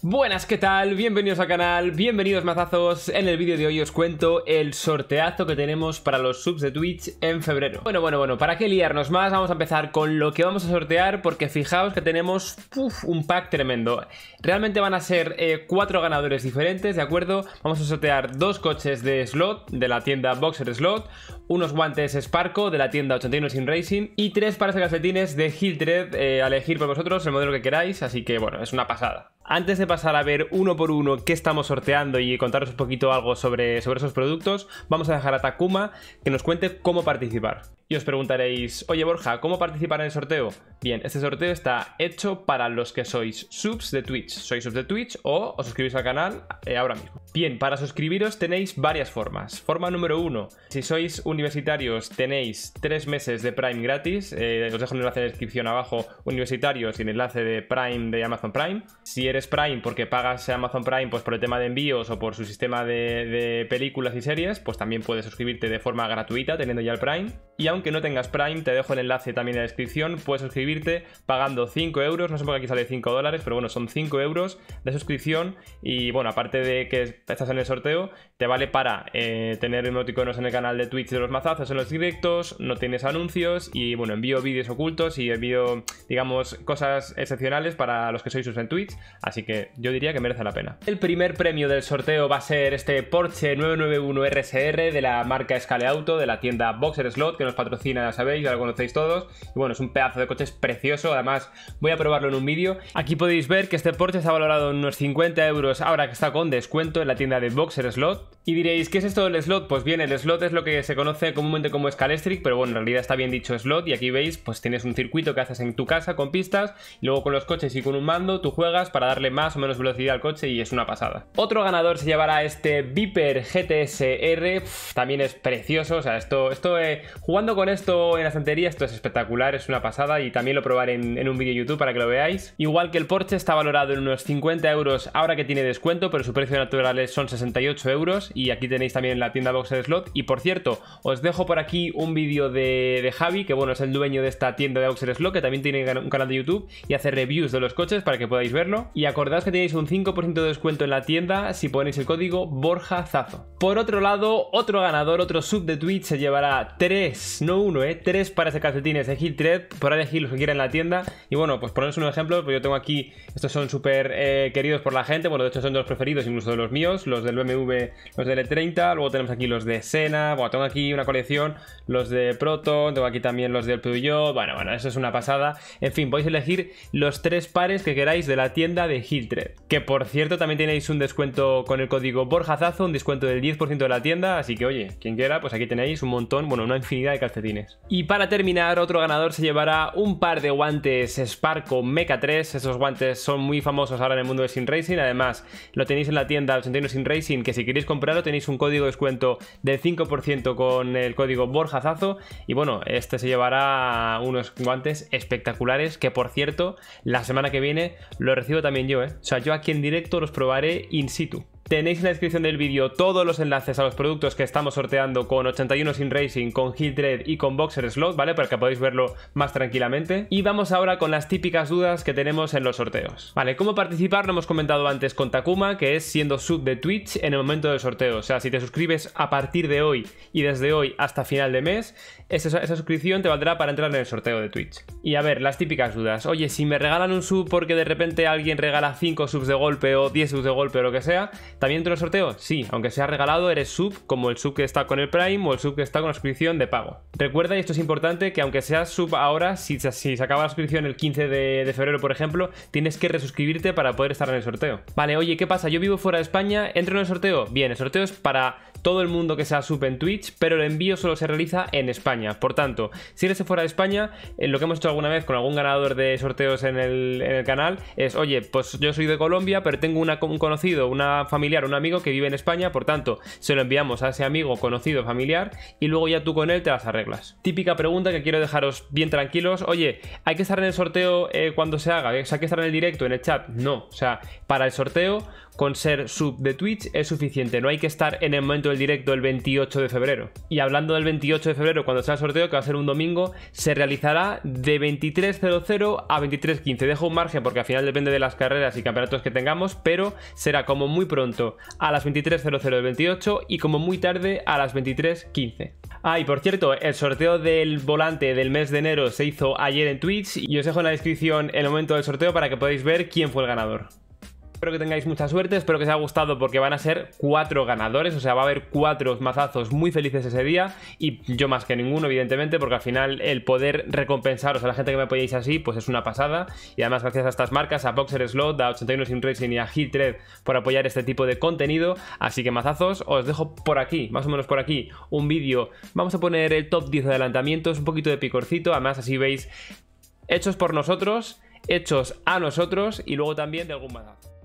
Buenas, ¿qué tal? Bienvenidos al canal, bienvenidos mazazos. En el vídeo de hoy os cuento el sorteazo que tenemos para los subs de Twitch en febrero. Bueno, bueno, bueno, para qué liarnos más, vamos a empezar con lo que vamos a sortear porque fijaos que tenemos un pack tremendo. Realmente van a ser eh, cuatro ganadores diferentes, ¿de acuerdo? Vamos a sortear dos coches de slot de la tienda Boxer Slot, unos guantes Sparco de la tienda 81 Sin Racing y tres pares de calcetines de Hildred eh, a elegir por vosotros el modelo que queráis, así que bueno, es una pasada. Antes de pasar a ver uno por uno qué estamos sorteando y contaros un poquito algo sobre, sobre esos productos, vamos a dejar a Takuma que nos cuente cómo participar. Y os preguntaréis, oye Borja, ¿cómo participar en el sorteo? Bien, este sorteo está hecho para los que sois subs de Twitch. Sois subs de Twitch o os suscribís al canal eh, ahora mismo. Bien, para suscribiros tenéis varias formas. Forma número uno, si sois universitarios tenéis tres meses de Prime gratis, eh, os dejo un enlace en la descripción abajo, universitarios y el enlace de Prime de Amazon Prime. Si eres Prime porque pagas Amazon Prime pues por el tema de envíos o por su sistema de, películas y series, pues también puedes suscribirte de forma gratuita teniendo ya el Prime. Y aunque no tengas Prime, te dejo el enlace también en la descripción, puedes suscribirte pagando 5 euros, no sé por qué aquí sale 5 dólares, pero bueno, son 5 euros de suscripción y bueno, aparte de que estás en el sorteo, te vale para eh, tener emoticonos en el canal de Twitch de los mazazos en los directos, no tienes anuncios y bueno, envío vídeos ocultos y envío, digamos, cosas excepcionales para los que sois sus en Twitch, así que yo diría que merece la pena. El primer premio del sorteo va a ser este Porsche 991 RSR de la marca Scale Auto, de la tienda Boxer Slot, que nos patrocina, ya sabéis, ya lo conocéis todos, y bueno, es un pedazo de coche, precioso, además voy a probarlo en un vídeo. Aquí podéis ver que este Porsche está valorado en unos 50 euros ahora que está con descuento en la tienda de Boxer Slot. Y diréis, ¿qué es esto del slot? Pues bien, el slot es lo que se conoce comúnmente como Scalestric, pero bueno, en realidad está bien dicho slot y aquí veis, pues tienes un circuito que haces en tu casa con pistas y luego con los coches y con un mando tú juegas para darle más o menos velocidad al coche y es una pasada. Otro ganador se llevará este Viper GTSR, también es precioso, o sea, esto, esto eh, jugando con esto en la esto es espectacular, es una pasada y también lo probaré en, en un vídeo YouTube para que lo veáis. Igual que el Porsche está valorado en unos 50 euros ahora que tiene descuento, pero su precio natural es son 68 euros y aquí tenéis también la tienda Boxer Slot. Y por cierto, os dejo por aquí un vídeo de, Javi, que bueno, es el dueño de esta tienda de Boxer Slot, que también tiene un canal de YouTube y hace reviews de los coches para que podáis verlo. Y acordaos que tenéis un 5% de descuento en la tienda si ponéis el código Borja Zazo Por otro lado, otro ganador, otro sub de Twitch se llevará 3, no 1, ¿eh? 3 pares de calcetines de Hill Thread para elegir los que quiera en la tienda. Y bueno, pues poneros un ejemplo, pues yo tengo aquí, estos son súper eh, queridos por la gente, bueno, de hecho son de los preferidos incluso de los míos los del BMW, los del E30, luego tenemos aquí los de Sena, bueno, tengo aquí una colección, los de Proton, tengo aquí también los del Peugeot, bueno, bueno, eso es una pasada. En fin, podéis elegir los tres pares que queráis de la tienda de Hiltred. que por cierto también tenéis un descuento con el código Borjazazo, un descuento del 10% de la tienda, así que oye, quien quiera, pues aquí tenéis un montón, bueno, una infinidad de calcetines. Y para terminar, otro ganador se llevará un par de guantes Sparco Mecha 3, esos guantes son muy famosos ahora en el mundo de Sin Racing, además lo tenéis en la tienda al sin Racing, que si queréis comprarlo tenéis un código de descuento del 5% con el código Borjazazo. Y bueno, este se llevará unos guantes espectaculares que por cierto, la semana que viene lo recibo también yo, ¿eh? O sea, yo aquí en directo los probaré in situ. Tenéis en la descripción del vídeo todos los enlaces a los productos que estamos sorteando con 81 sin Racing, con Hill Red y con Boxer Slot, ¿vale? Para que podáis verlo más tranquilamente. Y vamos ahora con las típicas dudas que tenemos en los sorteos. Vale, ¿cómo participar? Lo hemos comentado antes con Takuma, que es siendo sub de Twitch en el momento del sorteo. O sea, si te suscribes a partir de hoy y desde hoy hasta final de mes, esa, esa suscripción te valdrá para entrar en el sorteo de Twitch. Y a ver, las típicas dudas. Oye, si me regalan un sub porque de repente alguien regala 5 subs de golpe o 10 subs de golpe o lo que sea, ¿También en el sorteo? Sí, aunque sea regalado, eres sub, como el sub que está con el Prime o el sub que está con la suscripción de pago. Recuerda, y esto es importante, que aunque seas sub ahora, si, se acaba la suscripción el 15 de, de febrero, por ejemplo, tienes que resuscribirte para poder estar en el sorteo. Vale, oye, ¿qué pasa? Yo vivo fuera de España, ¿entro en el sorteo? Bien, el sorteo es para todo el mundo que sea sub en Twitch, pero el envío solo se realiza en España. Por tanto, si eres fuera de España, eh, lo que hemos hecho alguna vez con algún ganador de sorteos en el, canal es, oye, pues yo soy de Colombia, pero tengo un conocido, una familiar, un amigo que vive en España, por tanto, se lo enviamos a ese amigo, conocido, familiar, y luego ya tú con él te las arreglas. Típica pregunta que quiero dejaros bien tranquilos, oye, ¿hay que estar en el sorteo eh, cuando se haga? ¿Hay que estar en el directo, en el chat? No, o sea, para el sorteo, con ser sub de Twitch es suficiente, no hay que estar en el momento el directo el 28 de febrero. Y hablando del 28 de febrero, cuando sea el sorteo, que va a ser un domingo, se realizará de 23.00 a 23.15. Dejo un margen porque al final depende de las carreras y campeonatos que tengamos, pero será como muy pronto a las 23.00 del 28 y como muy tarde a las 23.15. Ah, y por cierto, el sorteo del volante del mes de enero se hizo ayer en Twitch y os dejo en la descripción el momento del sorteo para que podáis ver quién fue el ganador. Espero que tengáis mucha suerte, espero que os haya gustado porque van a ser cuatro ganadores, o sea, va a haber cuatro mazazos muy felices ese día y yo más que ninguno, evidentemente, porque al final el poder recompensaros a la gente que me apoyáis así, pues es una pasada y además gracias a estas marcas, a Boxer Slot, a 81 Sim Racing y a Hitred por apoyar este tipo de contenido, así que mazazos, os dejo por aquí, más o menos por aquí, un vídeo, vamos a poner el top 10 de adelantamientos, un poquito de picorcito, además así veis hechos por nosotros, hechos a nosotros y luego también de algún mazazo.